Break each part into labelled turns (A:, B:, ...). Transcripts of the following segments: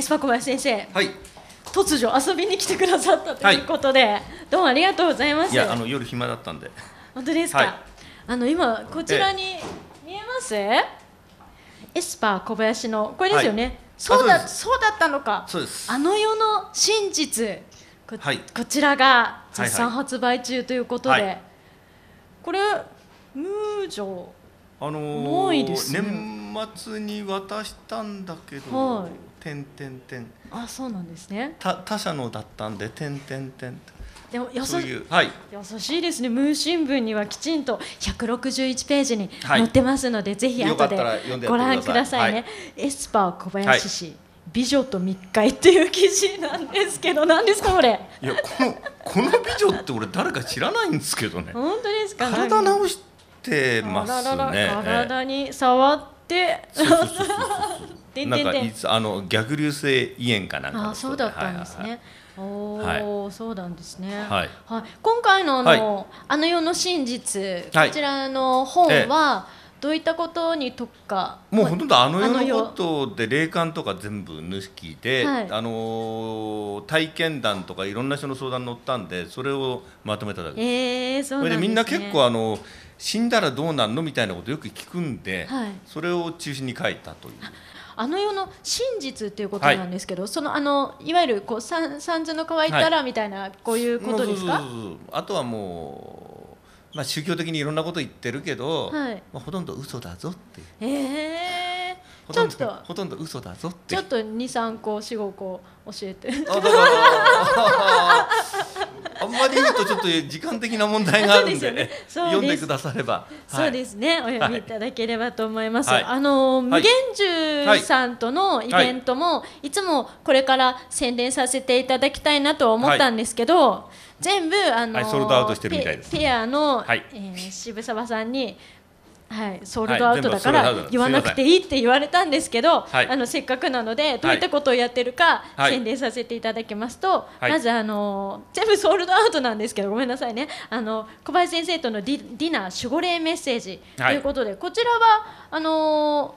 A: エスパ小林先生、はい、突如遊びに来てくださったということで、はい、どうもありがとうございますいやあ
B: の夜暇だったんで
A: 本当ですか、はい、あの今こちらに見えます、ええ、エスパ小林のこれですよね、そうだそうだったのかあの世の真実こ,、こちらが絶賛発売中ということで、これムージ
B: あのー、ないですね年
A: 末に渡した
B: んだけど、はい、点点点
A: あそうなんですね
B: た他社のだったんで点点点
A: でも優しいう、はい、優しいですね、ムー新聞にはきちんと百六十一ページに載ってますので、はい、ぜひ後でご覧くださいね。いはい、エスパー小林氏、はい、美女と密会っていう記事なんですけど、何ですか、これ。いや、この、こ
B: の美女って俺、誰か知らないんですけどね。
A: 本当ですか、体直し
B: てますね。ららら
A: 体に触って。なんか
B: あの逆流性胃炎かなんか
A: あそうだったんですね、はいはいおお、はい、そうなんですね。はい。はい、今回のあの、はい、あの世の真実、こちらの本は。どういったことに特化。も
B: うほとんどあの世のことで霊感とか全部抜きで、あのー、体験談とかいろんな人の相談に乗ったんで、それをまとめただけ。
A: ええー、そうなんです、ね。でみんな結構あ
B: の。死んだらどうなんのみたいなことよく聞くんで、はい、それを中心に書いたという。
A: あの世の真実っていうことなんですけど、はい、そのあのいわゆるこう三三途の川いったらみたいな、はい、こういうことですか
B: あとはもう、まあ、宗教的にいろんなこと言ってるけど、はい、まあ、ほとんど嘘だぞっていう。
A: えーちょっと
B: ほとんど嘘だぞって
A: ちょっと二三個四五個教えて
B: んまり言うとちょっと時間的な問題があるんでね 読んでくだされば、はい、そうです
A: ねお読みいただければと思います、はい、あの無限獣さんとのイベントも、い、つもこれから宣伝させていただきたいなと思ったんですけど、全部あの、ペアの、えー、渋沢さんにはい、ソールドアウトだから言わなくていいって言われたんですけど、はい、あのせっかくなのでどういったことをやってるか宣伝させていただきますと、はい、まずあの全部ソールドアウトなんですけどごめんなさいねあの小林先生とのディディナー守護霊メッセージということで、こちらはあの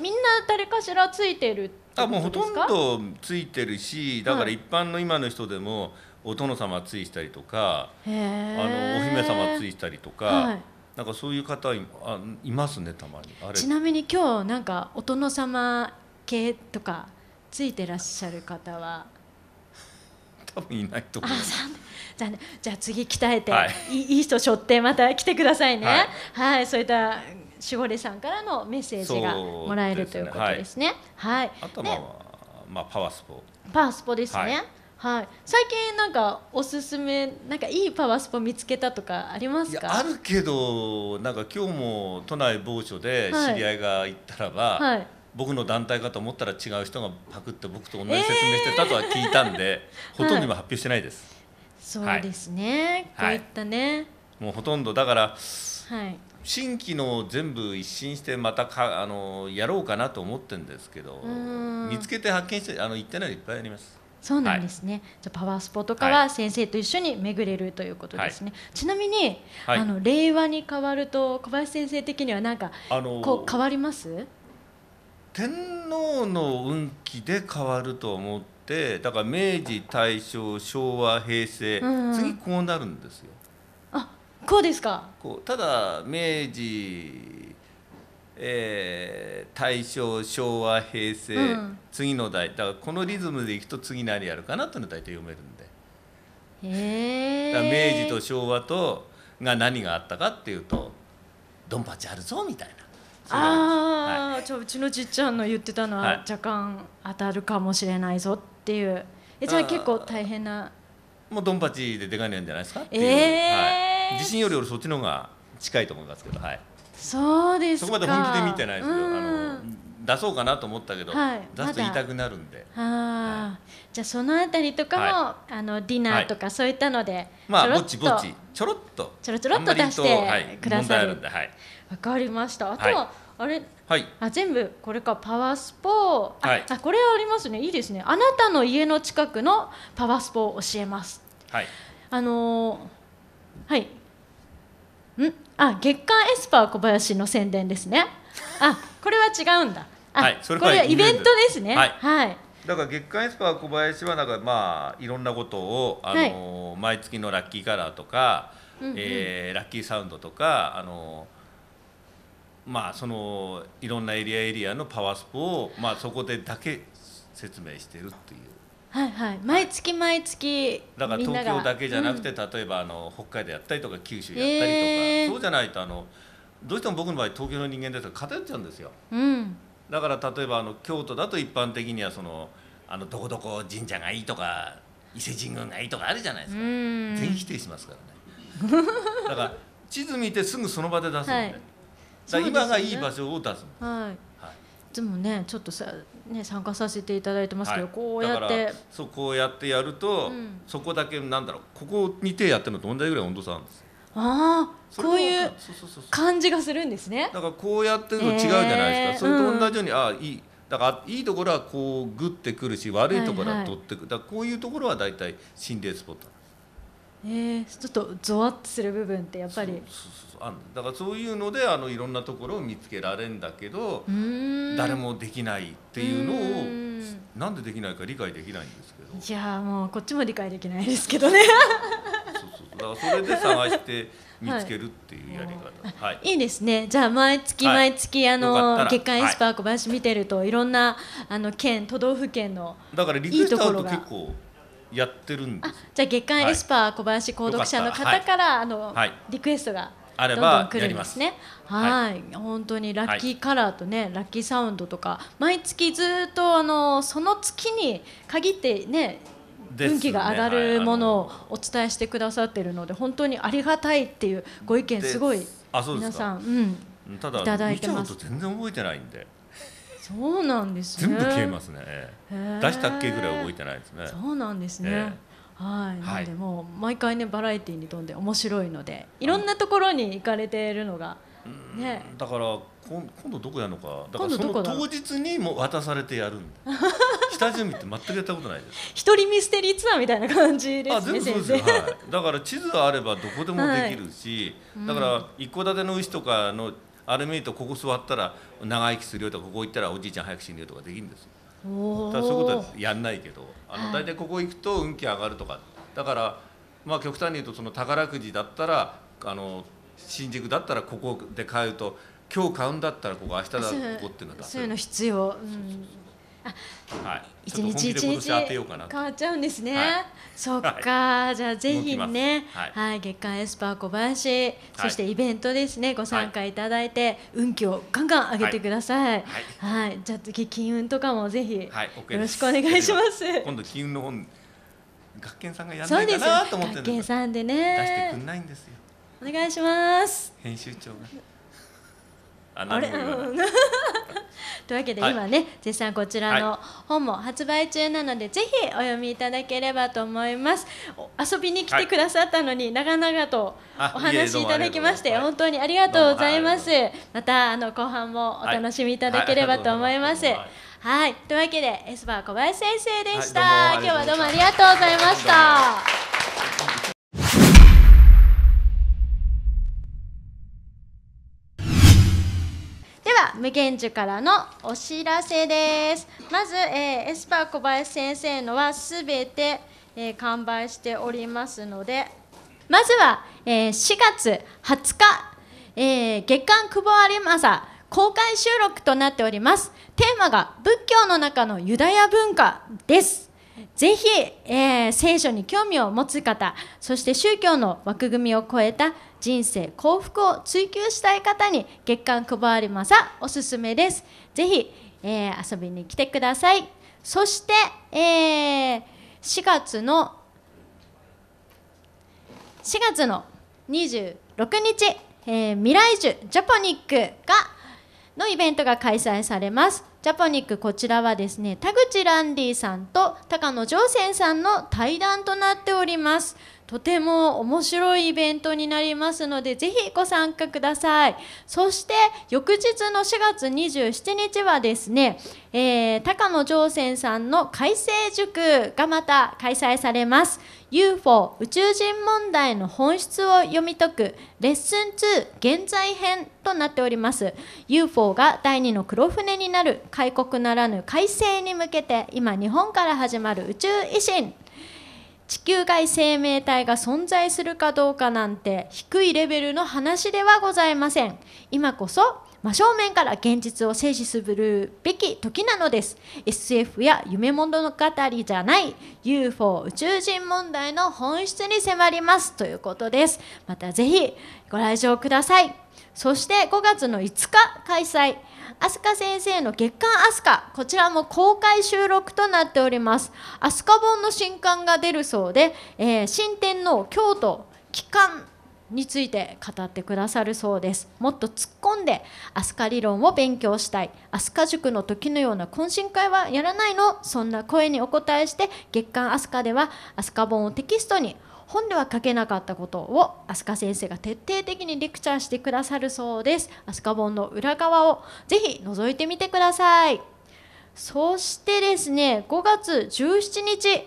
A: みんな誰かしらついてるあもうほとんど
B: ついてるしだから一般の今の人でも、お殿様ついたりとか
A: あのお姫様つ
B: いたりとか。なんかそういう方いあいますねたまにあれちな
A: みに今日なんかお殿様系とかついてらっしゃる方は多分いないと思います。じゃじゃあ次鍛えて、はい、いい人しょってまた来てくださいね。はい、はい、そういった守護霊さんからのメッセージがもらえる、ね、ということですね。はい。はい、あとは、まあ、ね、
B: まあパワースポ。
A: パワースポですね。はい、最近なんかおすすめなんかいいパワースポ見つけたとかありますかある
B: けどなんか今日も都内某所で知り合いが行ったらば、はいはい、僕の団体かと思ったら違う人がパクって僕と同じ説明してたとは聞いたんで、えー、ほとんど今発表してないです、
A: はい、そうですね、こういったね
B: もうほとんどだから、はい新規の全部一新してまたかあのやろうかなと思ってるんですけど見つけて発見してあの行ってないのいっぱいあります
A: そうなんですね、はい、じゃパワースポとかは先生と一緒に巡れるということですね、はい、ちなみに、はい、あの令和に変わると小林先生的には何か、あのこう変わります天
B: 皇の運気で変わると思ってだから明治大正昭和平成、うん、次こうなるんですよ。
A: あこうですか
B: こうただ明治えー、大正昭和平成、うん、次の代だからこのリズムでいくと次何やるかなっていうの大体読めるんで。
A: えだ明治と
B: 昭和とが何があったかっていうとドンパチあるぞみたいな。
A: ああ、はい、ちょうちのじっちゃんの言ってたのは、はい、若干当たるかもしれないぞっていうえじゃあ結構大変な
B: もうドンパチででかいんじゃないですかっていう、えーはい、地震より俺そっちの方が近いと思いますけどはい
A: そうですそこまで本気で見てないですけど、あの
B: 出そうかなと思ったけど、はい、出すと痛くなるんで、
A: はい、じゃあそのあたりとかも、はい、あのディナーとかそういったので、まあぼちぼち
B: ちょろっとちょろちょろっと出してくださるんわ、はい、
A: かりましたあとは、あれ、はい、あ全部これかパワースポーあ,、これありますねいいですねあなたの家の近くのパワースポー教えますはいあのー、はいんあ月刊エスパー小林の宣伝ですねあこれは違うんだはい、それこれはイベントですねはい、はい
B: だから月刊エスパー小林はなんかまあいろんなことを、あのーはい、毎月のラッキーカラーとか、
A: うんうん、え
B: ー、ラッキーサウンドとか、あのー、まあ、そのいろんなエリアエリアのパワースポを、まあ、そこでだけ説明してるっていう。
A: はいはい、毎月毎月だから東京だけじゃなくて、
B: うん、例えばあの北海道やったりとか九州やったりとか、えー、そうじゃないとあのどうしても僕の場合東京の人間ですと偏っちゃうんですよ、うん、だから例えばあの京都だと一般的にはそのあのどこどこ神社がいいとか伊勢神宮がいいとかあるじゃないですか、うん、全否定しますからねだから地図見てすぐその場で出すので、
A: はい、今がいい場所を出すの、はいつもねちょっとさ、ね、参加させていただいてますけど、はい、こうやって
B: そうこうやってやると、うん、そこだけなんだろうここに手やってるの同じぐらい温度差あるんです
A: ああこういう感じがするんですねだからこうやってるの違うじゃないですか、えー、それと
B: 同じように、うん、ああいいだからいいところはこうグッてくるし悪いところは取ってく、はいはい、だからこういうところは大体心霊スポット
A: えちょっとゾワッとする部分ってやっぱり
B: あだからそういうのであのいろんなところを見つけられるんだけど誰もできないっていうのをうなんでできないか理解できないんです
A: けどいやもうこっちも理解できないですけどね
B: そうそうだからそれで探して見つけるっていうやり方、は
A: い、い、い、ですねじゃあ毎月毎月、はい、あの月刊エスパー小林見てると、い、ろんなあの県都道府県の
B: だからリクエストあると結構やってるんです
A: じゃあ月刊エスパー小林購読者の方から、あの、リクエストがあれば来るんですね。はい、本当にラッキーカラーとね、ラッキーサウンドとか毎月ずっとあのその月に限ってね
B: 運気が上がるもの
A: をお伝えしてくださってるので本当にありがたいっていうご意見すごい皆さん、うん、ただいただいてます。全然覚えてないんで。そうなんです、ね、全部消えますね出したっけぐらい覚えてないですねそうなんですね、はい、なんでも毎回ねバラエティーに飛んで面白いのでいろんなところに行かれているのが、ね、だから今
B: 今度どこやるのかだからその当日にも渡されてやるんだ 下準備って全くやったことないです
A: 一人ミステリーツアーみたいな感じですね先生、はい、だから
B: 地図があればどこでもできるし、はい、だから一戸建ての牛とかのあれ見るとここ座ったら長生きするよとかここ行ったらおじいちゃん早く死ぬよとかできるんですただそういうことはやんないけどあの大体ここ行くと運気上がるとかだからまあ極端に言うとその宝くじだったらあの新宿だったらここで買うと今日買うんだったらここ明日だここっていうのがそういうの
A: 必要、うん、そうそうそう
B: はい、一日一日変わ
A: っちゃうんですね。そっか、じゃあぜひね、はい、月刊エスパー小林、そしてイベントですね、ご参加いただいて、運気をガンガン上げてください。はい、じゃあ次金運とかもぜひ、よろしくお願いします。
B: 今度金運の本、学研さんがやんないかなと思ってるんです。学研さんでね、出してくんないんですよ。
A: お願いします。
B: 編集長が。
A: あれ、うん、というわけで今ね、はい、絶賛こちらの本も発売中なので、ぜひお読みいただければと思います遊びに来てくださったのに、長々と
B: お話いただきまし
A: て本当にありがとうございます、またあの後半もお楽しみいただければと思います、はい、というわけでエスパー小林先生でした、はい、今日はどうもありがとうございました。無限寿からのお知らせですまず、えー、エスパー小林先生のはすべて、えー、完売しておりますのでまずは、えー、4月20日、えー、月刊久保有正公開収録となっておりますテーマが仏教の中のユダヤ文化ですぜひ、えー、聖書に興味を持つ方そして宗教の枠組みを超えた人生幸福を追求したい方に月刊小回りまさおすすめですぜひ、えー、遊びに来てくださいそして、えー、4月の4月の26日、えー、未来樹ジャポニックがのイベントが開催されますジャポニックこちらはですね田口ランディさんと高野常泉さんの対談となっておりますとても面白いイベントになりますのでぜひご参加くださいそして翌日の4月27日はですね、えー、高野常泉さんの改正塾がまた開催されます UFO 宇宙人問題の本質を読み解くレッスン2現在編となっております UFO が第2の黒船になる開国ならぬ改正に向けて今日本から始まる宇宙維新地球外生命体が存在するかどうかなんて低いレベルの話ではございません今こそ真正面から現実を静止するべき時なのです SF や夢物語じゃない UFO 宇宙人問題の本質に迫りますということですまたぜひご来場くださいそして5月の5日開催飛鳥先生の月刊飛鳥こちらも公開収録となっております飛鳥本の新刊が出るそうで、えー、新天皇京都期間について語ってくださるそうですもっと突っ込んで飛鳥理論を勉強したい飛鳥塾の時のような懇親会はやらないのそんな声にお答えして月刊飛鳥では飛鳥本をテキストに本では書けなかったことを飛鳥先生が徹底的にレクチャーしてくださるそうです飛鳥本の裏側をぜひ覗いてみてくださいそしてですね5月17日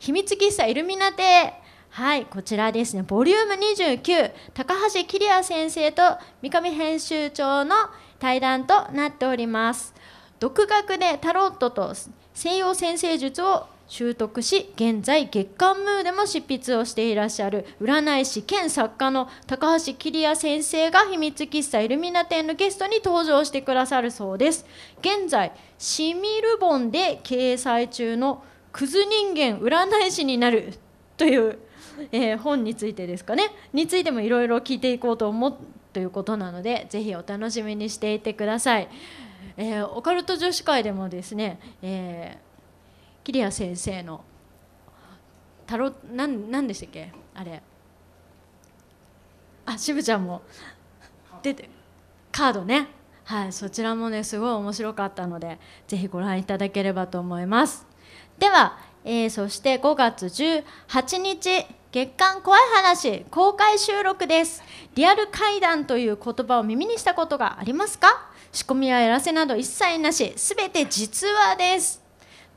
A: 秘密喫茶イルミナテはいこちらですねボリューム29高橋桐也先生と三上編集長の対談となっております独学でタロットと西洋先生術を習得し現在月刊ムーでも執筆をしていらっしゃる占い師兼作家の高橋桐也先生が秘密喫茶イルミナ店のゲストに登場してくださるそうです現在シミルボンで掲載中のクズ人間占い師になるというえー、本についてですかねについてもいろいろ聞いていこうと思うということなのでぜひお楽しみにしていてください、えー、オカルト女子会でもですね、えー、キリア先生のタロなんなんでしたっけあれあ渋ちゃんも出てカードねはいそちらもねすごい面白かったのでぜひご覧いただければと思いますでは、えー、そして5月18日月刊怖い話公開収録ですリアル怪談という言葉を耳にしたことがありますか仕込みややらせなど一切なし全て実話です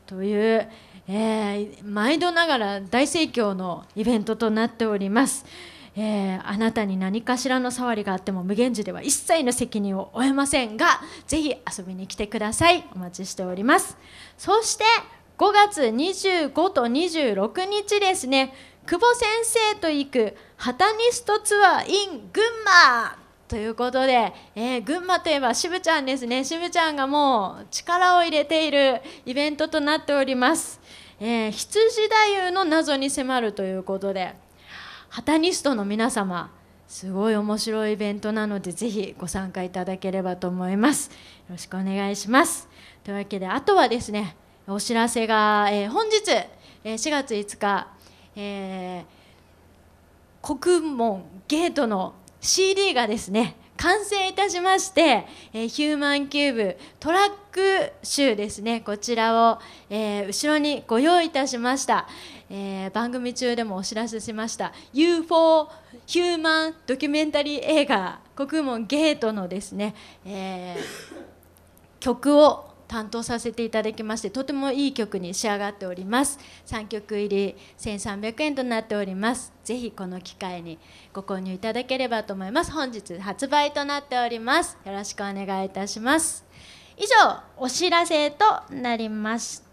A: という、えー、毎度ながら大盛況のイベントとなっております、えー、あなたに何かしらの触りがあっても無限時では一切の責任を負えませんがぜひ遊びに来てくださいお待ちしておりますそして5月25と26日ですね久保先生と行くハタニストツアー in 群馬ということで、えー、群馬といえばしぶちゃんですねしぶちゃんがもう力を入れているイベントとなっております、えー、羊太夫の謎に迫るということでハタニストの皆様すごい面白いイベントなのでぜひご参加いただければと思いますよろしくお願いしますというわけであとはですねお知らせが、えー、本日、え4月5日えー、国門ゲートの CD がですね完成いたしまして、えー、ヒューマンキューブトラック集ですねこちらを、えー、後ろにご用意いたしました、えー、番組中でもお知らせしました UFO ヒューマンドキュメンタリー映画「国門ゲート」のですね、えー、曲を担当させていただきましてとてもいい曲に仕上がっております3曲入り1300円となっておりますぜひこの機会にご購入いただければと思います本日発売となっておりますよろしくお願いいたします以上お知らせとなりました